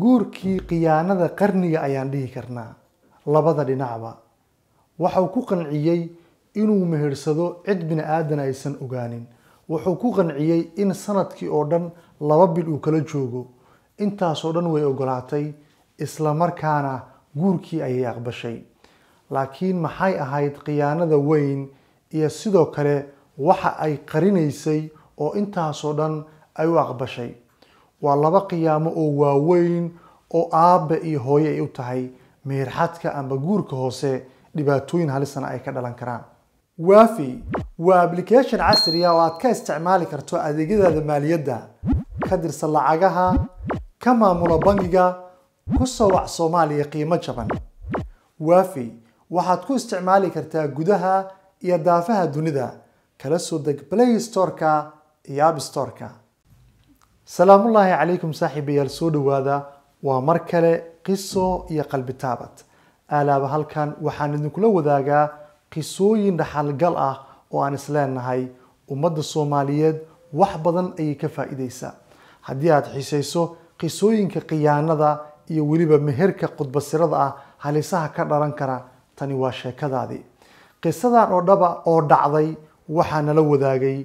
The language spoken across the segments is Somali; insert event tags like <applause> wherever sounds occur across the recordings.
guurkii khiyaanada qarniga ayaan dhihi karnaa labada dhinacba waxau ku qanciyey inuu mehersado cid bini aadan aysan ogaanin wuxuu ku qanciyey in sanadkii oo dhan laba bil uu kala joogo intaasoo dhan way ogolaatay isla markaana guurkii ayay aqbashay laakiin maxay ahayd khiyaanada weyn iyo sidoo kale waxa ay qarinaysay oo intaasoo dhan ay u aqbashay waa laba qiyaamo oo waaweyn oo aabba iyo hooye ay u tahay meerxadka amba guurka hoose dhibaatooyin halisana ah ay ka dhalan karaan waafi waa application casriya ah oo aad ka isticmaali karto adeegyadaada maaliyadda ka dirsan lacagaha ka maamula bangiga ku soo wac soomaaliya qiimo jaban waafi waxaad ku isticmaali kartaa gudaha iyo daafaha dunida kala soo deg play storeka iyo app storeka salaamullaahi calaykum saaxiibayaal soo dhowaada waa mar kale qiso iyo qalbi taabat aalaaba halkan waxaan idinkula wadaagaa qisooyin dhaxalgal ah oo aan isleenahay ummadda soomaaliyeed wax badan ayay ka faa'iidaysaa haddii aad xiisayso qisooyinka khiyaanada iyo weliba meherka khudbasirada ah halisaha ka dharan kara tani waa sheekadaadii qisadan oo dhaba oo dhacday waxaa nala wadaagay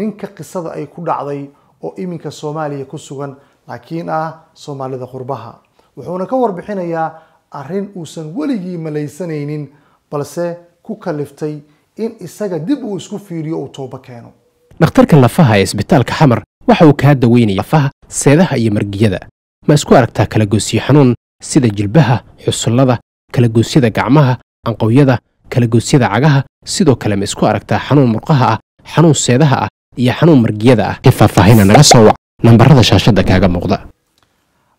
ninka qisada ay ku dhacday oo iminka soomaaliya ku sugan laakiin ah soomaalida qurbaha wuxuuna ka warbixinayaa arrin uusan weligii malaysanaynin balse ku kaliftay in isaga dib uu isku fiiriyo uu tooba keeno dhakhtarka lafaha ee isbitaalka xamar waxa uu kaa daweynaya lafaha seedaha iyo margiyada ma isku aragtaa kalagoosyo xanuun sida jilbaha xusullada kalagoosyada gacmaha anqowyada kalagoosyada cagaha sidoo kale ma isku aragtaa xanuun murqaha ah xanuun seedaha ah iyo xanuun margiyada ah ee faahfaahina naga soo wac nambarada shaashada kaaga muuqda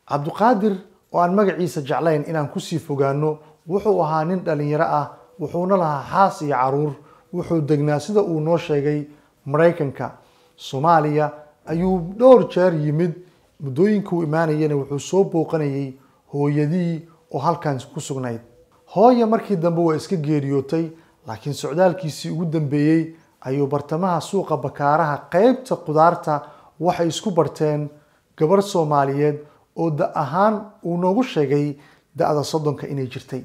cabduqaadir oo aan magaciisa jeclayn inaan kusii fogaano wuxuu ahaa nin dhallinyaro ah wuxuuna lahaa xaas iyo caruur wuxuu degnaa sida uu noo sheegay maraykanka soomaaliya ayuu dhowr jeer yimid uu imaanayana wuxuu soo booqanayay hooyadii oo halkan ku sugnayd hooya markii dambe waa iska geeriyootay laakiin socdaalkiisii ugu dambeeyey ayuu bartamaha suuqa bakaaraha qeybta khudaarta waxay isku barteen gabar soomaaliyeed oo da ahaan uu noogu sheegay da-da soddonka inay jirtay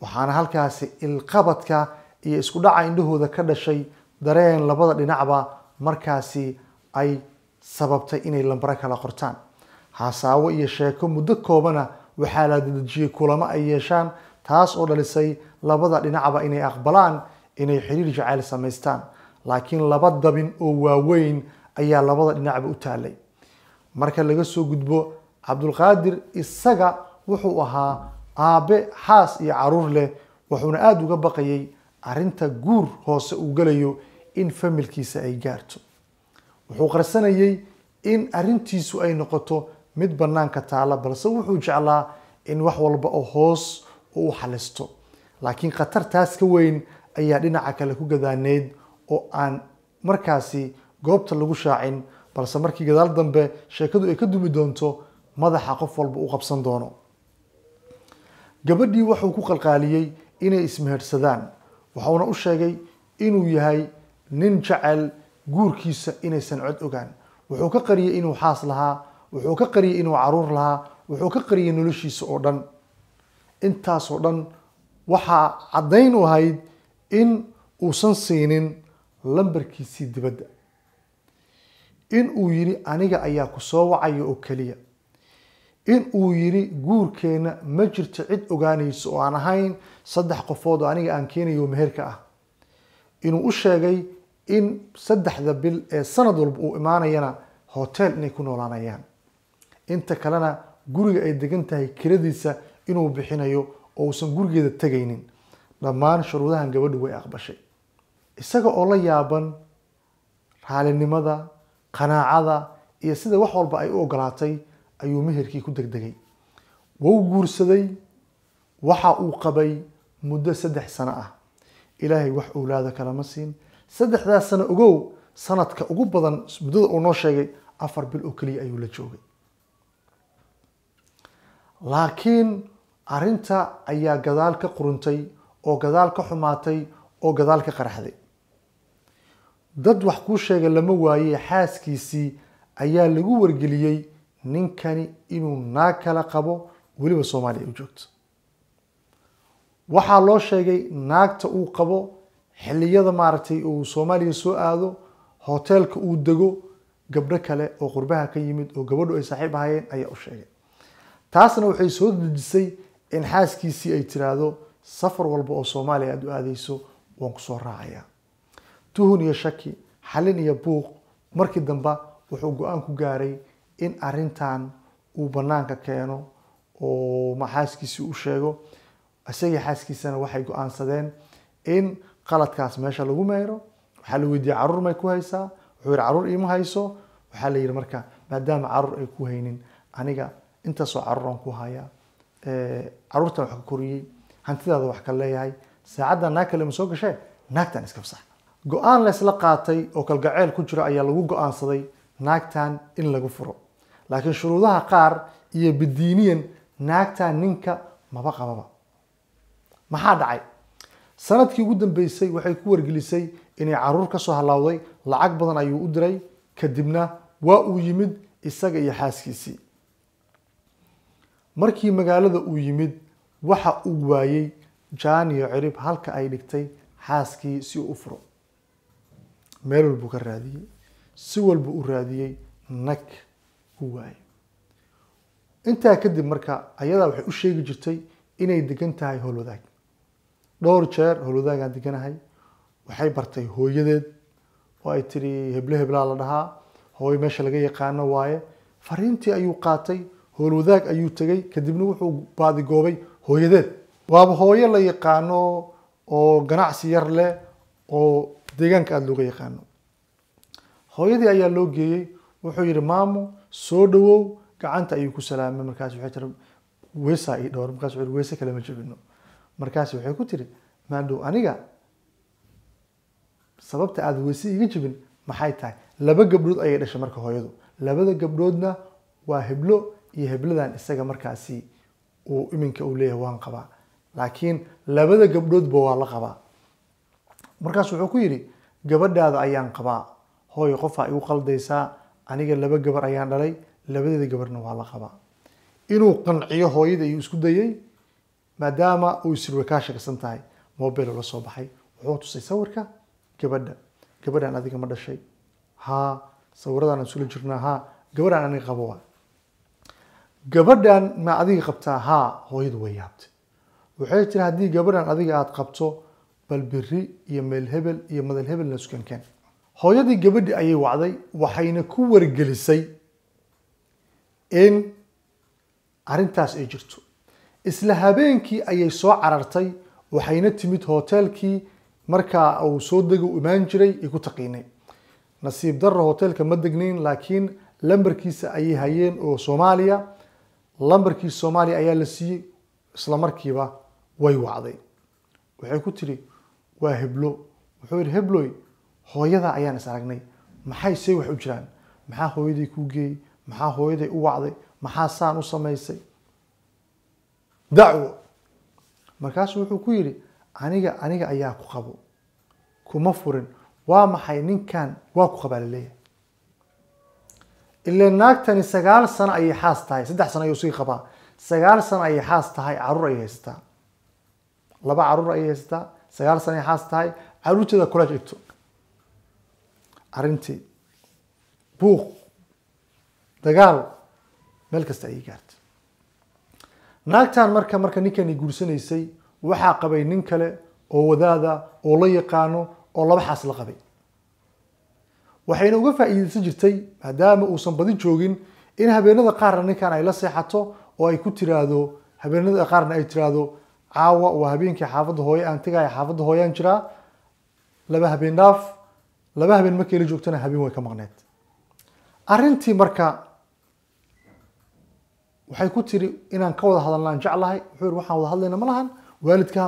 waxaana halkaasi ilqabadka iyo isku dhaca indhahooda ka dhashay dareen labada dhinacba markaasi ay sababtay inay lambaro kala qortaan hasaawo iyo sheeko muddo koobana waxaa la dadejiyey kulamo ay yeeshaan taas oo dhalisay labada dhinacba inay aqbalaan inay xiriir jacayl samaystaan laakiin laba dabin oo waaweyn ayaa labada dhinacba u taallay marka laga soo gudbo cabdulqaadir isaga wuxuu ahaa aabe xaas iyo caruur leh wuxuuna aada uga baqayay arrinta guur hoose uu galayo in familkiisa ay gaarto wuxuu qarsanayay in arrintiisu ay noqoto mid bannaanka taala balse wuxuu jeclaa in wax walba oo hoos u xalisto laakiin khatartaas ka weyn ayaa dhinaca kale ku gadaaneyd oo aan markaasi goobta lagu shaacin balse markii gadaal dambe sheekadu ay ka dumi doonto madaxa qof walba u qabsan doono gabadhii wuxuu ku qalqaaliyey inay ismehersadaan waxuuna u sheegay inuu yahay nin jecel guurkiisa inaysan cod ogaan wuxuu ka qariyey inuu xaas lahaa wuxuu ka qariyey inuu caruur lahaa wuxuu ka qariyey noloshiisa oo dhan intaasoo dhan waxaa caddayn u ahayd in uusan siinin lambarkiisii dibadda in uu yidhi aniga ayaa ku soo wacaya oo keliya in uu yidhi guurkeenna ma jirto cid ogaanayso oo aan ahayn saddex qofood oo aniga aan keenayo meherka ah inuu u sheegay in saddexda bil ee sanad walba uu imaanayana hoteel inay ku noolaanayaan inta kalena guriga ay degan tahay kiradiisa inuu bixinayo oo uusan gurigeeda tegaynin dhammaan shuruudahan gabadhu way aqbashay isaga oo la yaaban raalinimada qanaacada iyo sida wax walba ay u ogolaatay ayuu meherkii ku degdegay wou guursaday waxa uu qabay muddo saddex sano ah ilaahay wax owlaada kalama siin saddexdaa sano ogow sanadka ugu badan muddada uu noo sheegay afar bil oo keliya ayuu la joogay laakiin arrinta ayaa gadaal ka quruntay oo gadaal ka xumaatay oo gadaal ka qaraxday dad wax kuu sheega lama waaye xaaskiisii ayaa lagu wargeliyey ninkani inuu naag kale qabo weliba soomaaliya u joogto waxaa loo sheegay naagta uu qabo xilliyada maaragtay uu soomaaliya soo aado hoteelka uu dego gabdho kale oo qurbaha ka yimid oo gabadhu ay saaxiib ahaayeen ayaa u sheegay taasna waxay soo dejisay in xaaskiisii ay tiraahdo safar walba oo soomaaliya aada u aadayso waan kusoo raacayaa tuhun iyo shaki xallin iyo buuq markii dambe wuxuu go-aan ku gaaray in arintan uu banaanka keeno oo maxaaskiisii u sheego isagii xaaskiisana waxay go-aansadeen in qaladkaas meesha lagu meero waxaa la weydiiyey caruur may ku haysaa wuxuu yihi caruur iima hayso waxaa la yihi marka maadaama caruur ay ku haynin aniga intaasoo caruuraan ku hayaa caruurtan wax ka koriyey hantidaada wax kala leeyahay saacadda naag kale ma soo gashee naagtan iska fasax go-aan laysla qaatay oo kalgaceel ku jira ayaa lagu go-aansaday naagtan in lagu furo laakiin shuruudaha qaar iyo badiiniyan naagtan ninka maba qababa maxaa dhacay sanadkii ugu dambeysay waxay ku wargelisay inay caruur kasoo soo lacag badan ayuu u diray kadibna waa uu yimid isaga iyo xaaskiisii markii magaalada uu yimid waxa uu waayey iyo cirib halka ay dhigtay xaaskii si uu u furo meel walbuu ka raadiyey si walba u raadiyey nag u waayey intaa kadib marka ayadaa waxay u sheegi jirtay inay degan tahay howlwadaag dhowr jeer howlwadaagaan deganahay waxay bartay hooyadeed oo ay tidhi heblo heblaa la dhahaa hooyo meesha laga yaqaano waaye fariintii ayuu qaatay howlwadaag ayuu tegay kadibna wuxuu baadigoobay hooyadeed waaba hooyo la yaqaano oo ganacsi yar leh oo deegaanka aada looga yaqaano hooyadii ayaa loo geeyey wuxuu yidhi maamo soo dhawow gacanta ayuu ku salaamay markaas waxay tiri weesaa ii dhowr markaas wuxuu weese kale ma jebino markaas waxay ku tiri maadhow aniga sababta aada weese iga jebin maxay tahay laba gabdhood ayay dhashay marka hooyadu labada gabdhoodna waa heblo iyo hebladan isaga markaasii uu iminka uu leeyahay waan qabaa laakiin labada gabdhoodba waa la qabaa markaas wuxuu ku yidhi gabadhaada ayaan qabaa hooy qofaa igu qaldaysaa aniga laba gabar ayaan dhalay labadeeda gabarna waa la qabaa inuu qanciyo hooyada iyuu isku dayey maadaama uu isirwe kaa shaksan tahay mobile la soo baxay wuxuu tusay sawirka gabadha gabadhaan adiga ma dhashay haa sawiradan aan sula jirnaa haa gabadhaan aniga qabo waa gabadhan ma adiga qabtaa haa hooyadu way yaabtay waxay tiri haddii gabadhan adiga aada qabto bal biri iyo meelhebel iyo madal hebelna iskanken hooyadii gabadhi ayay wacday waxayna ku wargelisay in arintaas ay jirto isla habeenkii ayay soo carartay waxayna timid hoteelkii markaa uu soo dego imaan jiray ay ku taqiinay nasiib darro hoteelka ma degnayn laakiin lambarkiisa ayay hayeen oo soomaaliya lambarkii soomaaliya ayaa la siiyey islamarkiiba way wacday waxay ku tidhi waa heblo wuxuu yidhi hebloy hooyadaa ayaan is aragnay maxay say wax u jiraan maxaa hooyaday kuu geeyey maxaa hooyaday u wacday maxaa saan u samaysay dacwo markaasuu wuxuu ku yidhi aniga aniga ayaa ku qabo kuma furin waa maxay ninkan waa ku qabaa laleeyahay ilaa naagtani sagaal sano ayay xaas tahay saddex sano ayuu sii qabaa sagaal sano ayay xaas tahay caruur ayay haysataa laba caruur ayay haysataa sagaal sano ayay xaas tahay caruurteeda kula dhigto arrintii buuq dagaal meel kasta ayay gaartay naagtan marka marka ninkani guursanaysay waxaa qabay nin kale oo wadaada oo la yaqaano oo laba xaas la qabay waxayna uga faa'iidaysan jirtay maadaama uusan badi joogin in habeenada qaarna ninkan ay la seexato oo ay ku tiraahdo habeenada qaarna ay tiraahdo caawa waa habeenkii xaafadda hooye aan tegaya xaafadda hooye jiraa laba habeen dhaaf laba habeen markay la joogtana habeen way ka maqneed arrintii marka waxay ku tiri inaan ka wada hadalna aan jeclahay wuxuu yihi waxaan wada hadlayna ma lahan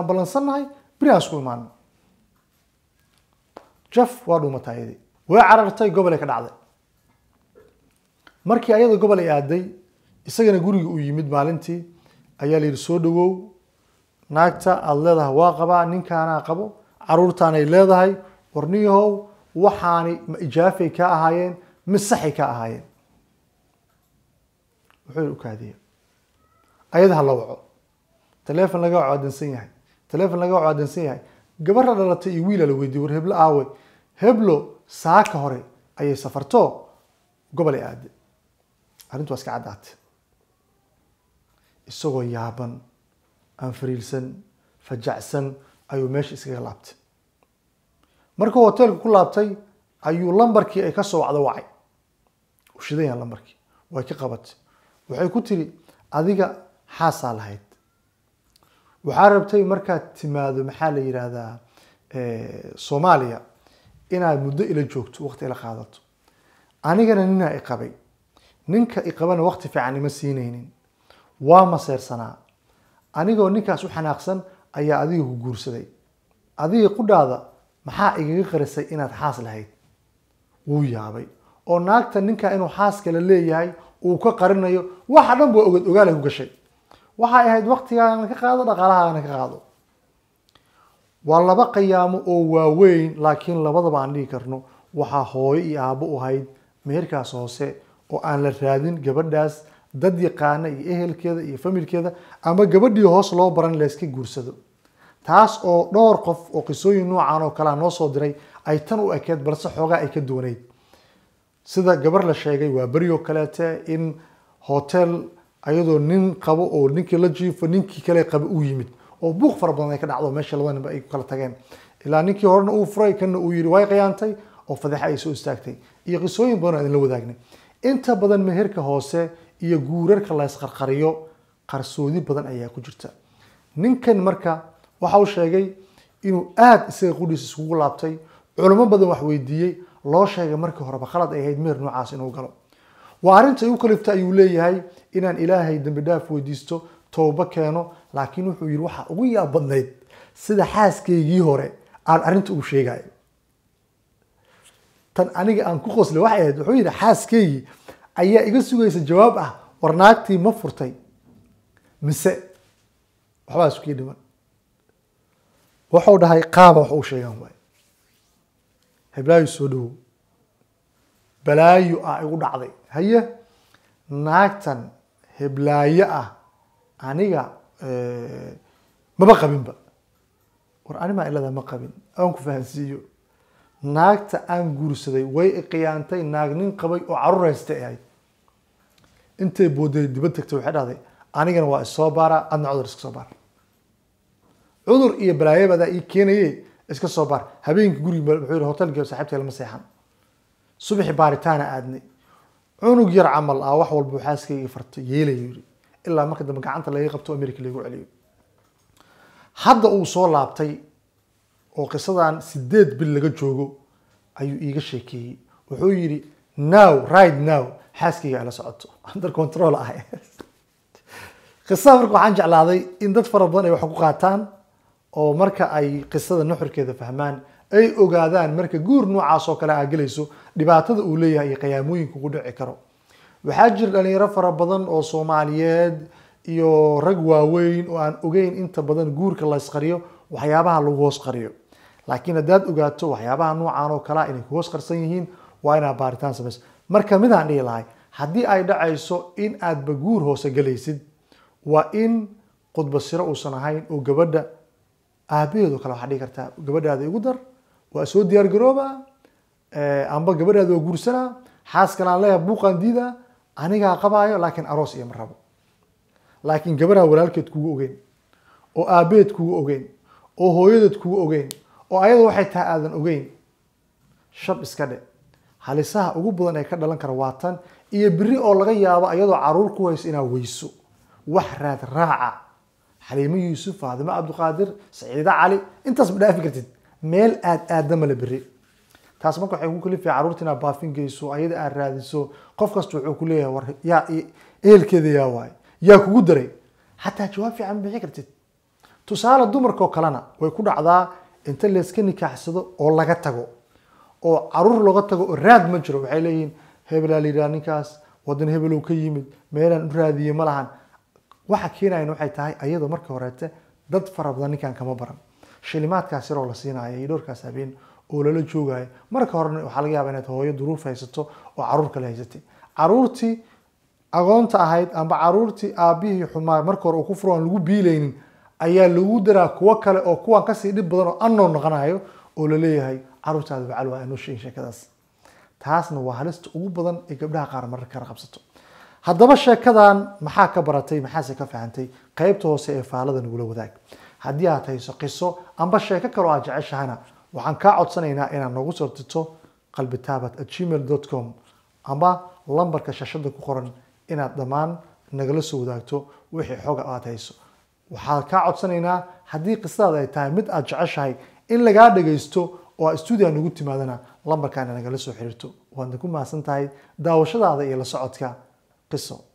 ballansannahay beri aan isku imaano jaf waa dhuumatayadii way carartay gobolay ka dhacday markii ayada gobol ay aaday isagana guriga uu yimid maalintii ayaa la yidhi soo dhawow naagta aada leedahay waa qabaa ninkaanaa qabo caruurtaanay leedahay warniyahow waxaani ma ijaafay ka ahaayeen misaxay ka ahaayeen wuxuu ukaadiya ayada ha la waco taleefon laga waco adansan yahay taleefon laga waco adansan yahay gabarra dhalatay iyo wiila la weydiiyey war heblo aawe heblo saaka hore ayay safarto gobol ay aade arrintu waa iska caddaate isagoo yaaban anfariilsan fajacsan ayuu meesha iskaga laabtay markuu hoteelka ku laabtay ayuu lambarkii ay ka soo wacdo wacay u shidan yahan lambarkii way ka qabatay waxay ku tiri adiga xaasaa lahayd waxaa rabtay markaad timaado maxaa la yidhaahdaa soomaaliya inaad muddo ila joogto waqti ila qaadato anigana ninaa iqabay ninka iqabana waqti fiican ima siinaynin waa maseersanaa anigoo ninkaas u xanaaqsan ayaa adiga ku guursaday adiga qudhaada maxaa igaga qarisay inaad xaas lahayd wuu yaabay oo naagta ninkaa inuu xaas kale leeyahay uu ka qarinayo waxa dhan buu ogad ogaala ku gashay waxay ahayd waqtigaagana ka qaado dhaqaalahaagana ka qaado waa laba qiyaamo oo waaweyn laakiin labadaba aan dhigi karno waxaa hooyo iyo aabo u ahayd meherkaas hoose oo aan la raadin gabadhaas dad yaqaana iyo ehelkeeda iyo familkeeda ama gabadhii hoos loo baran layska guursado taas oo dhowr qof oo qisooyin noocaan oo kalea noo soo diray ay tan u ekeed balse xoogaa ay ka duwanayd sida gabar la sheegay waa berioo kaleete in hotel ayadoo nin qabo oo ninkii la jiifo ninkii kale qaba u yimid oo buuq fara badan ay ka dhacdo meesha labada ay ku kala tageen ilaa ninkii horena uu furay kana uu yidhi way khiyaantay oo fadeexa ay soo istaagtay iyo qisooyin badan idinla wadaagnay inta badan meherka hoose iyo guurarka la qarsoodi badan ayaa ku jirta ninkan marka waxa uu sheegay inuu aada isaga qudhiis iskugu laabtay culimo badan wax weydiiyey loo sheegay markii horeba khalad ay ahayd meher noocaas inuu galo waa arrinta igu kaliftay ayuu leeyahay inaan ilaahay dembi dhaaf weydiisto toobo keeno laakiin wuxuu yidhi waxaa ugu yaab badnayd sida xaaskaygii hore aan arrinta ugu sheegayo tan aniga aan ku qoslay waxay ahayd wuxuu yidhi xaaskaygii ayaa iga sugaysa jawaab ah war naagtii ma furtay mise waxbaa isku kii dhiman wuxuu dhahay qaaba wax uu sheegan waay heblaayo soo dhawow balaayo ah igu dhacday haye naagtan heblaayo ah aniga Eh, maba qabinba war animaa ilada ma qabin aan ku fahansiiyo naagta aan guursaday way iqiyaantay naag nin qabay oo carruur haystay ahayd intay booday dibad tagtay waxay dhahday anigana waa isoo baaraa adna cudur iska soo baar cudur iyo balaayabadaa ii keenaye iska soo baar habeenkii gurigi muxuu yidhi hotelgii saaxiibta lama seexan subaxi baaritaana aadnay cunug yar camal ah wax walbuu xaaskayga farto yeelaya yidhi ilaa marka dambe gacanta laga qabto america lagu celiyo hadda uu soo laabtay oo qisadan sideed bil laga joogo ayuu iiga sheekeeyey wuxuu yidhi now right now xaaskayga ala socoto <laughs> under control ah qisada marka waxaan jeclaaday in dad fara badan ay wax ku qaataan oo marka ay qisada nuxurkeeda fahmaan ay ogaadaan marka guur noocaas oo kale aa gelayso dhibaatada uu leeyahay iyo qayaamooyinka ugu dhici karo waxaa jir dhalinyaro fara badan oo soomaaliyeed iyo rag waaweyn oo aan ogeyn inta badan guurka la ysqariyo waxyaabaha lagu hoos qariyo laakiin haddaad ogaato waxyaabaha noocaan oo kalea ah inay ku hoos qarsan yihiin waa inaad baaritaan samayso marka midaan dhihi lahay haddii ay dhacayso in aadba guur hoose galaysid waa in khudba siro uusan ahayn oo gabadha aabaheedo kale waxaa dhihi kartaa gabadhaada igu dar waa soo diyaar garooba eh, amba gabadhaada waa guursanaa xaas kalaan leeyaha buuqaan diidaa anigaa qabaayo laakiin aroos iyo ma rabo laakiin gabarhaa walaalkeed kugu ogeyn oo aabbeed kugu ogeyn oo hooyadeed kugu ogeyn oo ayada waxay tahay aadan ogeyn shab iska dhe halisaha ugu badan ee ka dhalan kara waa tan iyo biri oo laga yaabo ayadoo caruur ku hayso inaad weyso wax raad raaca xaliimo yuusuf faadimo cabdiqaadir saciida cali intaas ma dhaafi kartid meel aad la biri taas marka waxay ku kalifi carruurta baafin geyso ayada aad raadiso qof kasta wuxuu ku leeyahay war yaa ehelkeeda yaa waaye yaa kugu daray xataa jawaab fiican bixi kartid tusaale dumarkaoo kalena way ku dhacdaa inta layska nikaaxsado oo laga tago oo caruur looga tago oo raad ma jiro waxay leeyihiin hebelaa layidhaha ninkaas wadan hebelow ka yimid meelaan u raadiye ma lahan waxa keenayan waxay tahay ayadoo marka horeete dad fara badan ninkan kama baran shilimaadkaas yaroo la siinaaya iyo dhowrkaas habeen oo lala joogayo marka horena waxaa laga yaaba inaad hooyo duruuf haysato oo caruur kale haysatay caruurtii aqoonta ahayd amba caruurtii aabihii xumaa marka hore uu ku furo lagu biilaynin ayaa lagu daraa kuwo kale oo kuwan kasii dhib badan oo anoon noqonayo oo laleeyahay caruurtaada bacal waa anoo sheekadaas taasna waa halista ugu badan ay gabdhaha qaar mararka kala qabsato haddaba sheekadan maxaa ka baratay maxaase ka fahantay qaybta hoose ee faalada nagula wadaag haddii aad hayso qiso amba sheeko kale oo aad jeceshahana waxaan kaa codsanaynaa inaad nagu soo dirto qalbi at gmail dot com ama lambarka shashada ku qoran inaad dhammaan nagala soo wadaagto wixii xoga aad hayso waxaan kaa codsanaynaa haddii qisadaad ay tahay mid aad jeceshahay in lagaa dhagaysto oo aad stuudia nagu timaadana lambarkaana nagala soo xiriirto waadna ku mahadsan tahay daawashadaada iyo la socodka qiso